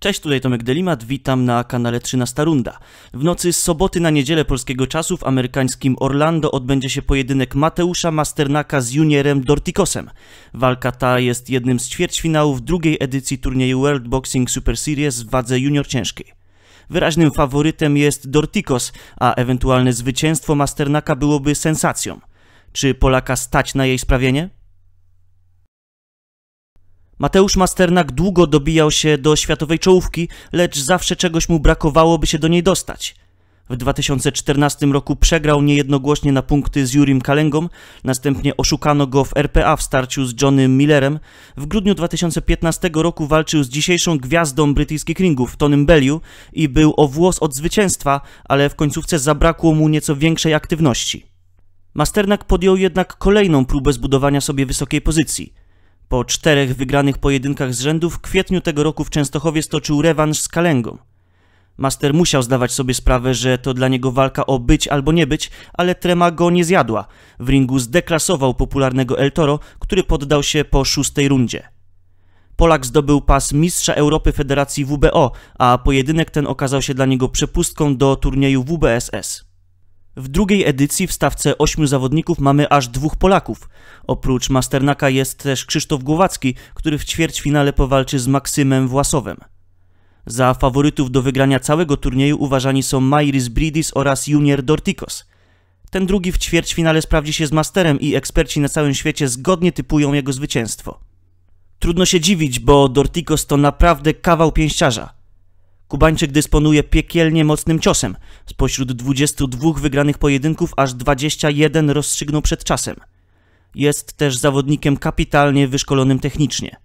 Cześć, tutaj Tomek Delimat, witam na kanale 13 Runda. W nocy z soboty na niedzielę polskiego czasu w amerykańskim Orlando odbędzie się pojedynek Mateusza Masternaka z juniorem Dorticosem. Walka ta jest jednym z ćwierćfinałów drugiej edycji turnieju World Boxing Super Series w wadze junior ciężkiej. Wyraźnym faworytem jest Dorticos, a ewentualne zwycięstwo Masternaka byłoby sensacją. Czy Polaka stać na jej sprawienie? Mateusz Masternak długo dobijał się do światowej czołówki, lecz zawsze czegoś mu brakowało, by się do niej dostać. W 2014 roku przegrał niejednogłośnie na punkty z Jurim Kalengą, następnie oszukano go w RPA w starciu z Johnem Millerem. W grudniu 2015 roku walczył z dzisiejszą gwiazdą brytyjskich ringów, Tonym Bellew, i był o włos od zwycięstwa, ale w końcówce zabrakło mu nieco większej aktywności. Masternak podjął jednak kolejną próbę zbudowania sobie wysokiej pozycji – po czterech wygranych pojedynkach z rzędu w kwietniu tego roku w Częstochowie stoczył rewanż z Kalęgą. Master musiał zdawać sobie sprawę, że to dla niego walka o być albo nie być, ale trema go nie zjadła. W ringu zdeklasował popularnego El Toro, który poddał się po szóstej rundzie. Polak zdobył pas mistrza Europy Federacji WBO, a pojedynek ten okazał się dla niego przepustką do turnieju WBSS. W drugiej edycji w stawce ośmiu zawodników mamy aż dwóch Polaków. Oprócz Masternaka jest też Krzysztof Głowacki, który w ćwierćfinale powalczy z Maksymem Własowem. Za faworytów do wygrania całego turnieju uważani są Mairis Bridis oraz Junior Dorticos. Ten drugi w ćwierćfinale sprawdzi się z Masterem i eksperci na całym świecie zgodnie typują jego zwycięstwo. Trudno się dziwić, bo Dorticos to naprawdę kawał pięściarza – Kubańczyk dysponuje piekielnie mocnym ciosem. Spośród 22 wygranych pojedynków aż 21 rozstrzygnął przed czasem. Jest też zawodnikiem kapitalnie wyszkolonym technicznie.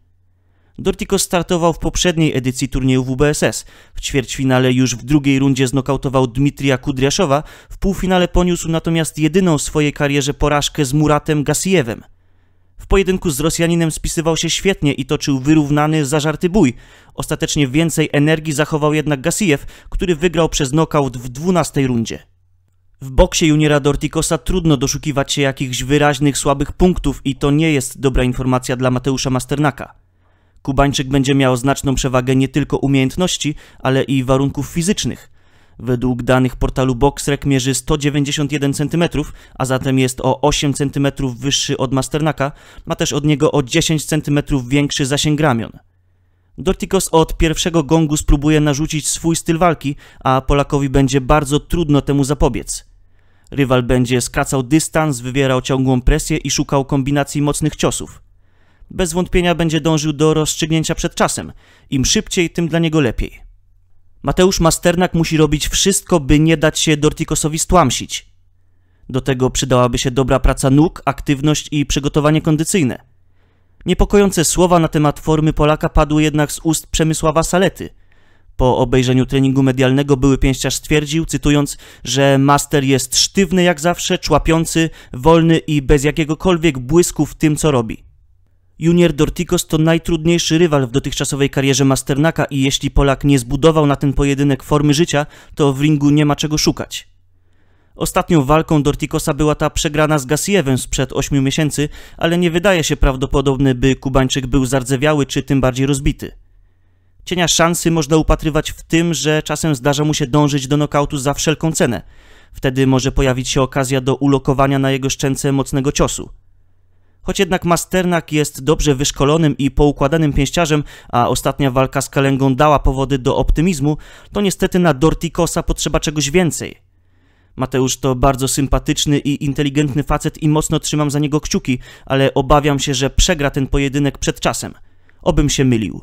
Dortico startował w poprzedniej edycji turnieju WBSS. W ćwierćfinale już w drugiej rundzie znokautował Dmitrija Kudriaszowa, w półfinale poniósł natomiast jedyną w swojej karierze porażkę z Muratem Gassiewem – w pojedynku z Rosjaninem spisywał się świetnie i toczył wyrównany, zażarty bój. Ostatecznie więcej energii zachował jednak Gasijew, który wygrał przez nokaut w 12 rundzie. W boksie juniora Dortikosa trudno doszukiwać się jakichś wyraźnych, słabych punktów i to nie jest dobra informacja dla Mateusza Masternaka. Kubańczyk będzie miał znaczną przewagę nie tylko umiejętności, ale i warunków fizycznych. Według danych portalu Boxrec mierzy 191 cm, a zatem jest o 8 cm wyższy od Masternaka, ma też od niego o 10 cm większy zasięg ramion. Dortikos od pierwszego gongu spróbuje narzucić swój styl walki, a Polakowi będzie bardzo trudno temu zapobiec. Rywal będzie skracał dystans, wywierał ciągłą presję i szukał kombinacji mocnych ciosów. Bez wątpienia będzie dążył do rozstrzygnięcia przed czasem. Im szybciej, tym dla niego lepiej. Mateusz Masternak musi robić wszystko, by nie dać się Dortikosowi stłamsić. Do tego przydałaby się dobra praca nóg, aktywność i przygotowanie kondycyjne. Niepokojące słowa na temat formy Polaka padły jednak z ust Przemysława Salety. Po obejrzeniu treningu medialnego były pięściarz stwierdził, cytując, że master jest sztywny jak zawsze, człapiący, wolny i bez jakiegokolwiek błysku w tym, co robi. Junior Dorticos to najtrudniejszy rywal w dotychczasowej karierze Masternaka i jeśli Polak nie zbudował na ten pojedynek formy życia, to w ringu nie ma czego szukać. Ostatnią walką Dorticosa była ta przegrana z Gassiewem sprzed 8 miesięcy, ale nie wydaje się prawdopodobny, by Kubańczyk był zardzewiały czy tym bardziej rozbity. Cienia szansy można upatrywać w tym, że czasem zdarza mu się dążyć do nokautu za wszelką cenę. Wtedy może pojawić się okazja do ulokowania na jego szczęce mocnego ciosu. Choć jednak Masternak jest dobrze wyszkolonym i poukładanym pięściarzem, a ostatnia walka z Kalengą dała powody do optymizmu, to niestety na Dortikosa potrzeba czegoś więcej. Mateusz to bardzo sympatyczny i inteligentny facet i mocno trzymam za niego kciuki, ale obawiam się, że przegra ten pojedynek przed czasem. Obym się mylił.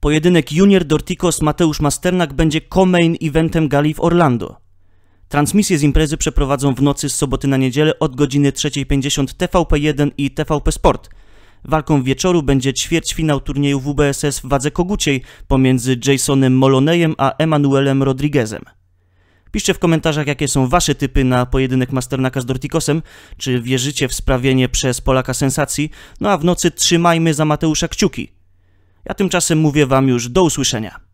Pojedynek Junior Dortikos Mateusz Masternak będzie co-main eventem gali w Orlando. Transmisje z imprezy przeprowadzą w nocy z soboty na niedzielę od godziny 3.50 TVP1 i TVP Sport. Walką wieczoru będzie ćwierćfinał turnieju WBSS w wadze koguciej pomiędzy Jasonem Molonejem a Emanuelem Rodriguezem. Piszcie w komentarzach, jakie są wasze typy na pojedynek Masternaka z Dortikosem, czy wierzycie w sprawienie przez Polaka sensacji, no a w nocy trzymajmy za Mateusza kciuki. Ja tymczasem mówię wam już do usłyszenia.